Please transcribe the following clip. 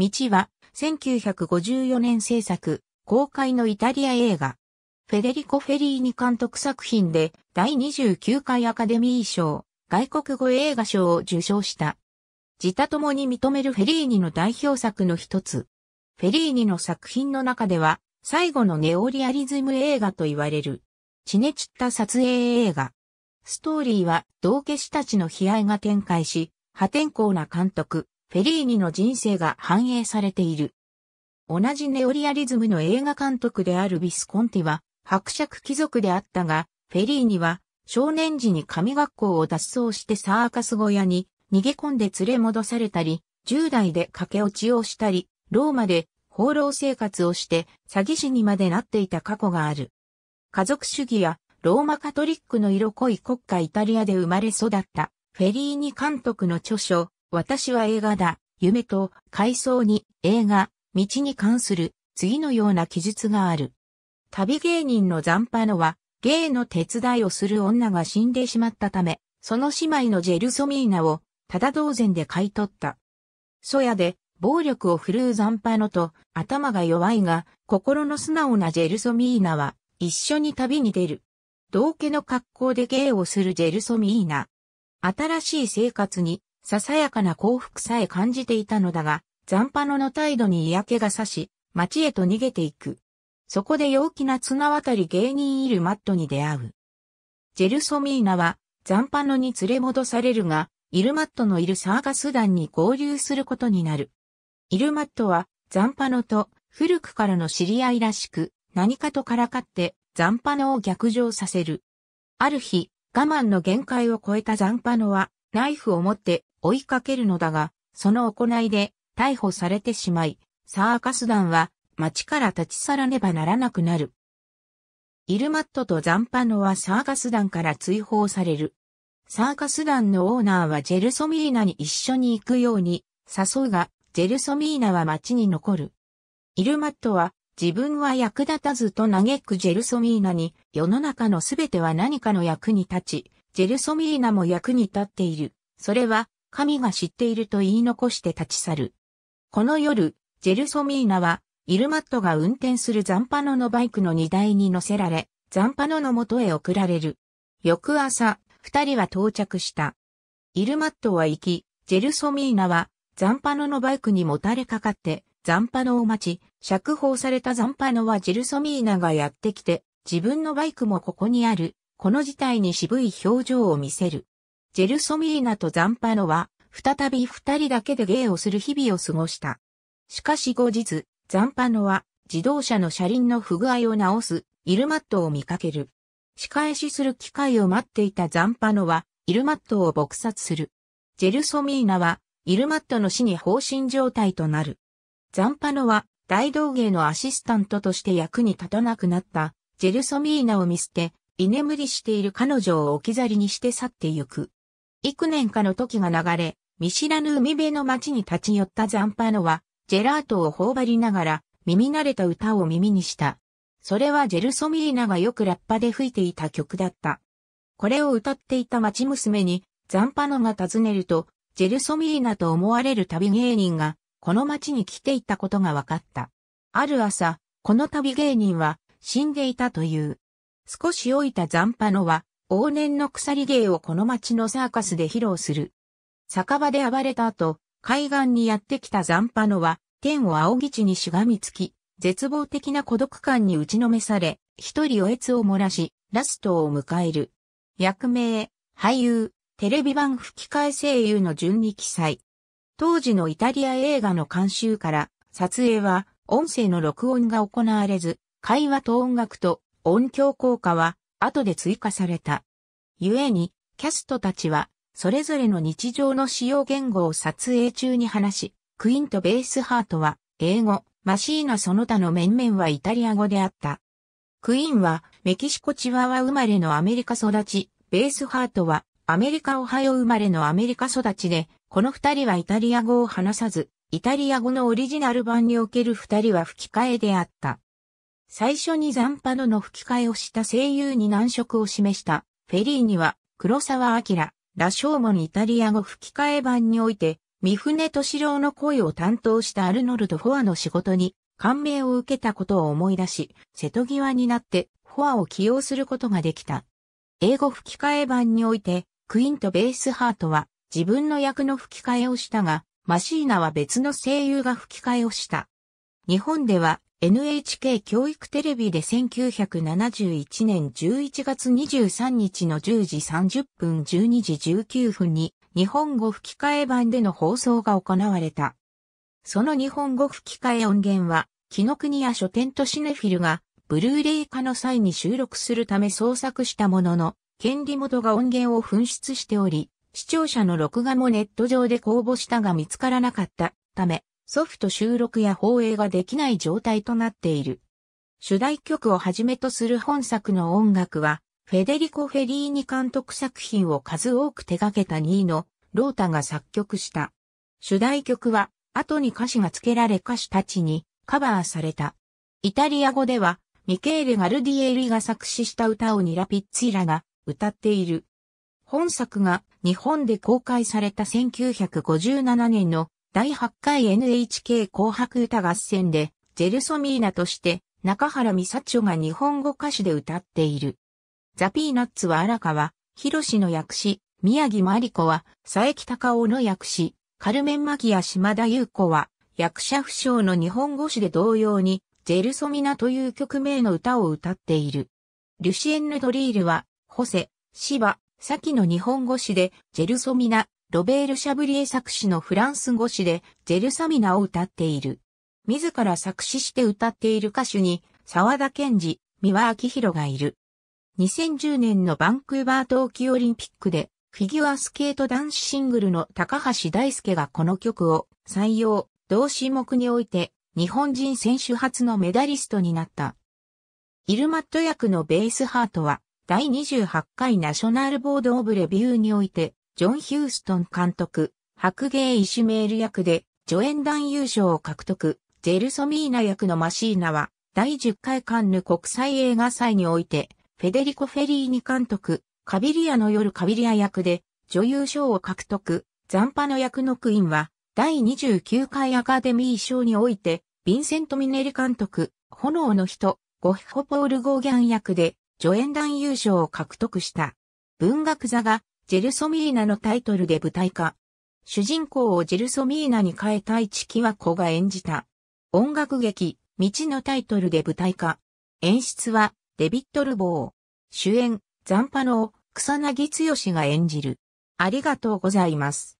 道は、1954年制作、公開のイタリア映画。フェデリコ・フェリーニ監督作品で、第29回アカデミー賞、外国語映画賞を受賞した。自他共に認めるフェリーニの代表作の一つ。フェリーニの作品の中では、最後のネオリアリズム映画と言われる、血ねちった撮影映画。ストーリーは、道化師たちの悲哀が展開し、破天荒な監督、フェリーニの人生が反映されている。同じネオリアリズムの映画監督であるビスコンティは、伯爵貴族であったが、フェリーニは少年時に神学校を脱走してサーカス小屋に逃げ込んで連れ戻されたり、10代で駆け落ちをしたり、ローマで放浪生活をして詐欺師にまでなっていた過去がある。家族主義やローマカトリックの色濃い国家イタリアで生まれ育ったフェリーニ監督の著書私は映画だ、夢と、回想に、映画、道に関する、次のような記述がある。旅芸人のザンパノは、芸の手伝いをする女が死んでしまったため、その姉妹のジェルソミーナを、ただ同然で買い取った。そやで、暴力を振るうザンパノと、頭が弱いが、心の素直なジェルソミーナは、一緒に旅に出る。同家の格好で芸をするジェルソミーナ。新しい生活にささやかな幸福さえ感じていたのだが、残波野の態度に嫌気がさし、町へと逃げていく。そこで陽気な綱渡り芸人いるマットに出会う。ジェルソミーナは、残波野に連れ戻されるが、イルマットのいるサーガス団に合流することになる。イルマットは、残波野と古くからの知り合いらしく、何かとからかって残波のを逆上させる。ある日、我慢の限界を超えた残波のは、ナイフを持って追いかけるのだが、その行いで逮捕されてしまい、サーカス団は町から立ち去らねばならなくなる。イルマットとザンパノはサーカス団から追放される。サーカス団のオーナーはジェルソミーナに一緒に行くように誘うが、ジェルソミーナは町に残る。イルマットは自分は役立たずと嘆くジェルソミーナに世の中のすべては何かの役に立ち、ジェルソミーナも役に立っている。それは神が知っていると言い残して立ち去る。この夜、ジェルソミーナは、イルマットが運転するザンパノのバイクの荷台に乗せられ、ザンパノの元へ送られる。翌朝、二人は到着した。イルマットは行き、ジェルソミーナは、ザンパノのバイクにもたれかかって、ザンパノを待ち、釈放されたザンパノはジェルソミーナがやってきて、自分のバイクもここにある、この事態に渋い表情を見せる。ジェルソミーナとザンパノは、再び二人だけで芸をする日々を過ごした。しかし後日、ザンパノは、自動車の車輪の不具合を直す、イルマットを見かける。仕返しする機会を待っていたザンパノは、イルマットを撲殺する。ジェルソミーナは、イルマットの死に放心状態となる。ザンパノは、大道芸のアシスタントとして役に立たなくなった、ジェルソミーナを見捨て、居眠りしている彼女を置き去りにして去ってゆく。幾年かの時が流れ、見知らぬ海辺の町に立ち寄ったザンパーノは、ジェラートを頬張りながら、耳慣れた歌を耳にした。それはジェルソミリナがよくラッパで吹いていた曲だった。これを歌っていた町娘に、ザンパノが尋ねると、ジェルソミリナと思われる旅芸人が、この町に来ていたことが分かった。ある朝、この旅芸人は、死んでいたという。少し老いたザンパノは、往年の鎖芸をこの町のサーカスで披露する。酒場で暴れた後、海岸にやってきたザンパノは、天を仰ぎ地にしがみつき、絶望的な孤独感に打ちのめされ、一人おえつを漏らし、ラストを迎える。役名、俳優、テレビ版吹き替え声優の順に記載。当時のイタリア映画の監修から、撮影は音声の録音が行われず、会話と音楽と音響効果は後で追加された。故に、キャストたちは、それぞれの日常の使用言語を撮影中に話し、クインとベースハートは、英語、マシーナその他の面々はイタリア語であった。クイーンはメキシコチワワ生まれのアメリカ育ち、ベースハートはアメリカオハイオ生まれのアメリカ育ちで、この二人はイタリア語を話さず、イタリア語のオリジナル版における二人は吹き替えであった。最初に残波のの吹き替えをした声優に難色を示したフェリーには黒沢明、羅生門イタリア語吹き替え版において、三船敏郎の声を担当したアルノルド・フォアの仕事に感銘を受けたことを思い出し、瀬戸際になってフォアを起用することができた。英語吹き替え版において、クインとベースハートは自分の役の吹き替えをしたが、マシーナは別の声優が吹き替えをした。日本では NHK 教育テレビで1971年11月23日の10時30分12時19分に日本語吹き替え版での放送が行われた。その日本語吹き替え音源は、木の国や書店とシネフィルが、ブルーレイ化の際に収録するため創作したものの、権利元が音源を紛失しており、視聴者の録画もネット上で公募したが見つからなかったため、ソフト収録や放映ができない状態となっている。主題曲をはじめとする本作の音楽は、フェデリコ・フェリーニ監督作品を数多く手掛けた2位のロータが作曲した。主題曲は、後に歌詞が付けられ歌手たちにカバーされた。イタリア語では、ミケーレ・ガルディエリが作詞した歌をニラ・ピッツィラが歌っている。本作が日本で公開された1957年の第8回 NHK 紅白歌合戦で、ジェルソミーナとして、中原美幸が日本語歌手で歌っている。ザ・ピーナッツは荒川、広志の訳詞、宮城真理子は、佐伯隆夫の訳詞、カルメン・マギア島田優子は、役者不詳の日本語詞で同様に、ジェルソミナという曲名の歌を歌っている。リュシエンヌ・ドリールは、ホセ、シバ、サキの日本語詞で、ジェルソミナ、ロベール・シャブリエ作詞のフランス語詞で、ゼルサミナを歌っている。自ら作詞して歌っている歌手に、沢田健二、三輪明宏がいる。2010年のバンクーバー冬季オリンピックで、フィギュアスケート男子シングルの高橋大輔がこの曲を採用、同種目において、日本人選手初のメダリストになった。イルマット役のベースハートは、第28回ナショナルボードオブレビューにおいて、ジョン・ヒューストン監督、白芸イシュメール役で、助演男優賞を獲得、ジェルソミーナ役のマシーナは、第10回カンヌ国際映画祭において、フェデリコ・フェリーニ監督、カビリアの夜カビリア役で、女優賞を獲得、ザンパの役のクイーンは、第29回アカデミー賞において、ヴィンセント・ミネリ監督、炎の人、ゴッホ・ポール・ゴーギャン役で、助演男優賞を獲得した。文学座がジェルソミーナのタイトルで舞台化。主人公をジェルソミーナに変えた市木和子が演じた。音楽劇、道のタイトルで舞台化。演出は、デビット・ルボー。主演、ザンパノを草薙剛が演じる。ありがとうございます。